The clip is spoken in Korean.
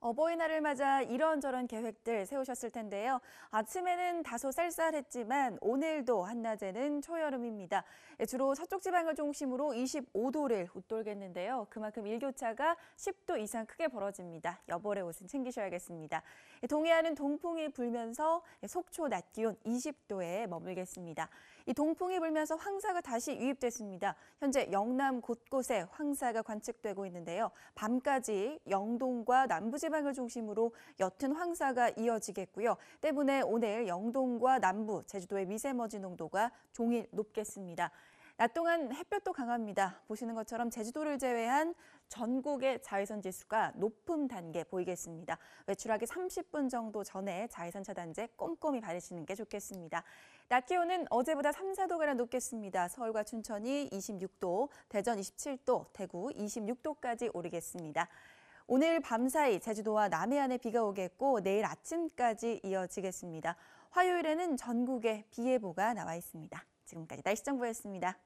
어버이날을 맞아 이런저런 계획들 세우셨을 텐데요. 아침에는 다소 쌀쌀했지만 오늘도 한낮에는 초여름입니다. 예, 주로 서쪽 지방을 중심으로 25도를 웃돌겠는데요. 그만큼 일교차가 10도 이상 크게 벌어집니다. 여벌의 옷은 챙기셔야겠습니다. 예, 동해안은 동풍이 불면서 예, 속초 낮 기온 20도에 머물겠습니다. 이 동풍이 불면서 황사가 다시 유입됐습니다. 현재 영남 곳곳에 황사가 관측되고 있는데요. 밤까지 영동과 남부 지 해지방을 중심으로 옅은 황사가 이어지겠고요. 때문에 오늘 영동과 남부, 제주도의 미세먼지 농도가 종일 높겠습니다. 낮 동안 햇볕도 강합니다. 보시는 것처럼 제주도를 제외한 전국의 자외선 지수가 높은 단계 보이겠습니다. 외출하기 30분 정도 전에 자외선 차단제 꼼꼼히 바르시는 게 좋겠습니다. 낮 기온은 어제보다 3, 4도가량 높겠습니다. 서울과 춘천이 26도, 대전 27도, 대구 26도까지 오르겠습니다. 오늘 밤사이 제주도와 남해안에 비가 오겠고 내일 아침까지 이어지겠습니다. 화요일에는 전국에 비 예보가 나와 있습니다. 지금까지 날씨정보였습니다.